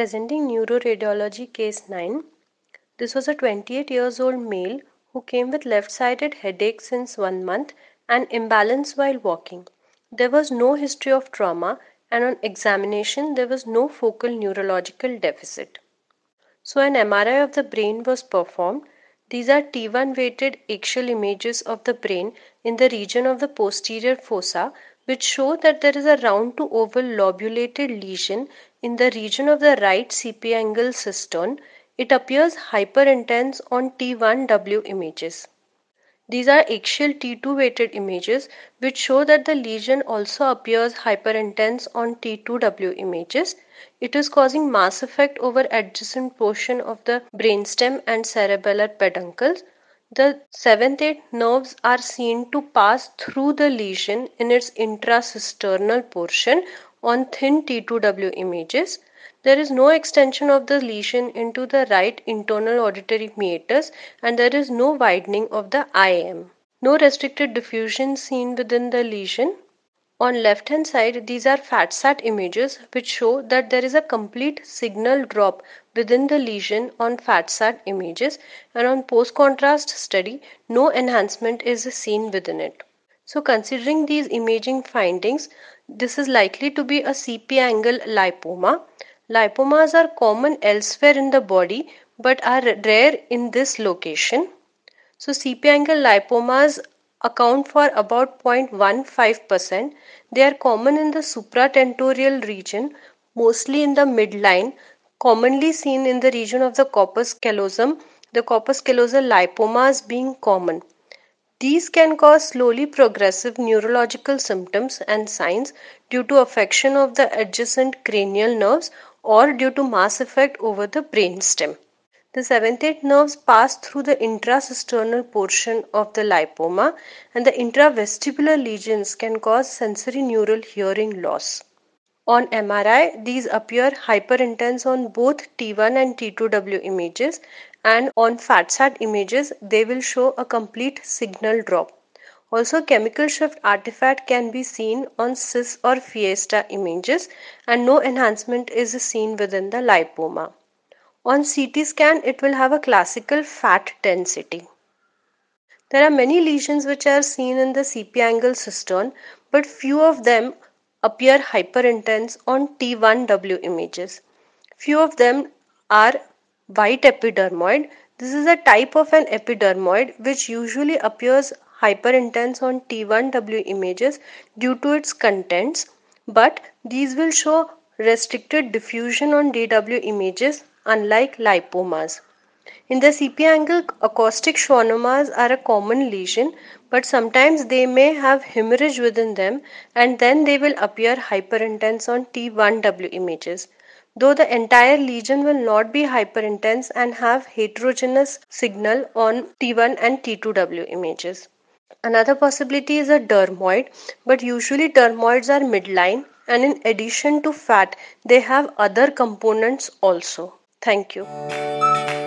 Presenting neuroradiology case 9. This was a 28 years old male who came with left-sided headache since one month and imbalance while walking. There was no history of trauma and on examination there was no focal neurological deficit. So an MRI of the brain was performed. These are T1 weighted axial images of the brain in the region of the posterior fossa which show that there is a round to oval lobulated lesion in the region of the right CP angle cistern, it appears hyperintense on T1W images. These are axial T2 weighted images which show that the lesion also appears hyperintense on T2W images. It is causing mass effect over adjacent portion of the brainstem and cerebellar peduncles. The 7th-8 nerves are seen to pass through the lesion in its intracisternal portion on thin T2W images. There is no extension of the lesion into the right internal auditory meatus and there is no widening of the IM. No restricted diffusion seen within the lesion. On left hand side, these are FATSAT images which show that there is a complete signal drop within the lesion on FATSAT images and on post contrast study, no enhancement is seen within it. So considering these imaging findings, this is likely to be a CP angle lipoma. Lipomas are common elsewhere in the body but are rare in this location. So CP angle lipomas account for about 0.15%. They are common in the supratentorial region, mostly in the midline, commonly seen in the region of the corpus callosum, the corpus callosal lipomas being common. These can cause slowly progressive neurological symptoms and signs due to affection of the adjacent cranial nerves or due to mass effect over the brainstem. The 7th nerves pass through the intracisternal portion of the lipoma and the intravestibular lesions can cause sensory neural hearing loss. On MRI, these appear hyperintense on both T1 and T2W images and on FATSAT images, they will show a complete signal drop. Also, chemical shift artifact can be seen on CIS or Fiesta images and no enhancement is seen within the lipoma. On CT scan, it will have a classical fat density. There are many lesions which are seen in the CP angle cistern, but few of them appear hyperintense on T1W images. Few of them are white epidermoid. This is a type of an epidermoid which usually appears hyperintense on T1W images due to its contents, but these will show restricted diffusion on DW images unlike lipomas. In the CP-angle, acoustic schwannomas are a common lesion, but sometimes they may have hemorrhage within them and then they will appear hyperintense on T1W images. Though the entire lesion will not be hyperintense and have heterogeneous signal on T1 and T2W images. Another possibility is a dermoid, but usually dermoids are midline and in addition to fat, they have other components also. Thank you.